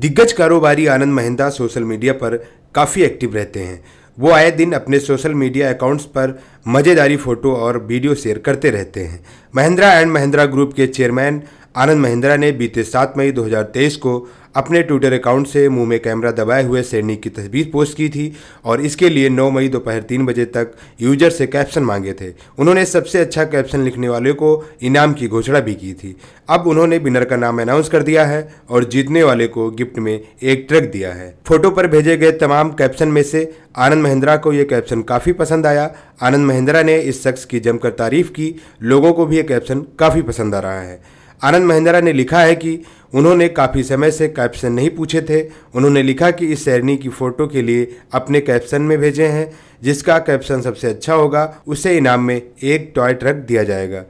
दिग्गज कारोबारी आनंद Mahinda social media पर काफ़ी एक्टिव रहते हैं वो आए दिन अपने सोशल मीडिया अकाउंट्स पर मज़ेदारी फ़ोटो और वीडियो शेयर करते रहते हैं महिंद्रा एंड महिंद्रा ग्रुप के चेयरमैन आनंद महिंद्रा ने बीते 7 मई 2023 को अपने ट्विटर अकाउंट से मुंह में कैमरा दबाए हुए सैनी की तस्वीर पोस्ट की थी और इसके लिए 9 मई दोपहर तीन बजे तक यूजर से कैप्शन मांगे थे उन्होंने सबसे अच्छा कैप्शन लिखने वाले को इनाम की घोषणा भी की थी अब उन्होंने विनर का नाम अनाउंस कर दिया है और जीतने वाले को गिफ्ट में एक ट्रक दिया है फोटो पर भेजे गए तमाम कैप्शन में से आनंद महिंद्रा को यह कैप्शन काफ़ी पसंद आया आनंद महिंद्रा ने इस शख्स की जमकर तारीफ की लोगों को भी यह कैप्शन काफ़ी पसंद आ रहा है आनंद महिंद्रा ने लिखा है कि उन्होंने काफ़ी समय से कैप्शन नहीं पूछे थे उन्होंने लिखा कि इस शेरनी की फ़ोटो के लिए अपने कैप्शन में भेजे हैं जिसका कैप्शन सबसे अच्छा होगा उसे इनाम में एक टॉय ट्रक दिया जाएगा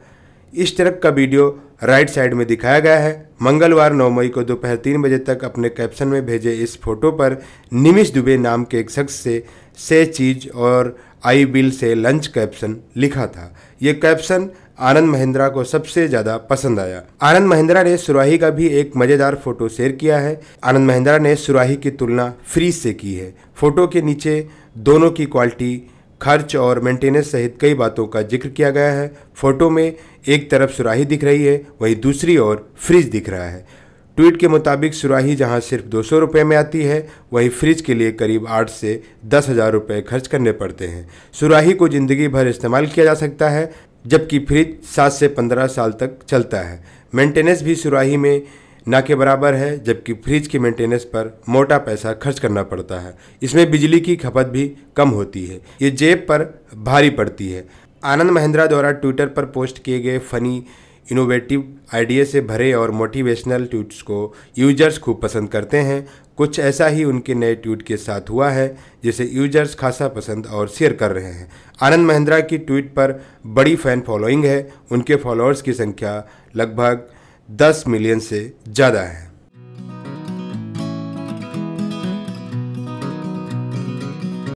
इस ट्रक का वीडियो राइट साइड में दिखाया गया है मंगलवार 9 मई को दोपहर तीन बजे तक अपने कैप्शन में भेजे इस फोटो पर निमिष दुबे नाम के एक शख्स से से चीज़ और आई बिल से लंच कैप्शन लिखा था ये कैप्शन आनंद महिंद्रा को सबसे ज्यादा पसंद आया आनंद महिंद्रा ने सुराही का भी एक मजेदार फोटो शेयर किया है आनंद महिंद्रा ने सुराही की तुलना फ्रीज से की है फोटो के नीचे दोनों की क्वालिटी खर्च और मेंटेनेंस सहित कई बातों का जिक्र किया गया है फोटो में एक तरफ सुराही दिख रही है वहीं दूसरी ओर फ्रिज दिख रहा है ट्वीट के मुताबिक सुराही जहां सिर्फ दो सौ रुपये में आती है वहीं फ्रिज के लिए करीब आठ से दस हज़ार रुपये खर्च करने पड़ते हैं सुराही को ज़िंदगी भर इस्तेमाल किया जा सकता है जबकि फ्रिज सात से पंद्रह साल तक चलता है मेंटेनेंस भी सुराही में ना के बराबर है जबकि फ्रिज के मेंटेनेंस पर मोटा पैसा खर्च करना पड़ता है इसमें बिजली की खपत भी कम होती है ये जेब पर भारी पड़ती है आनंद महिंद्रा द्वारा ट्विटर पर पोस्ट किए गए फनी इनोवेटिव आइडिया से भरे और मोटिवेशनल ट्वीट्स को यूजर्स खूब पसंद करते हैं कुछ ऐसा ही उनके नए ट्वीट के साथ हुआ है जिसे यूजर्स खासा पसंद और शेयर कर रहे हैं आनंद महिंद्रा की ट्वीट पर बड़ी फैन फॉलोइंग है उनके फॉलोअर्स की संख्या लगभग 10 मिलियन से ज़्यादा है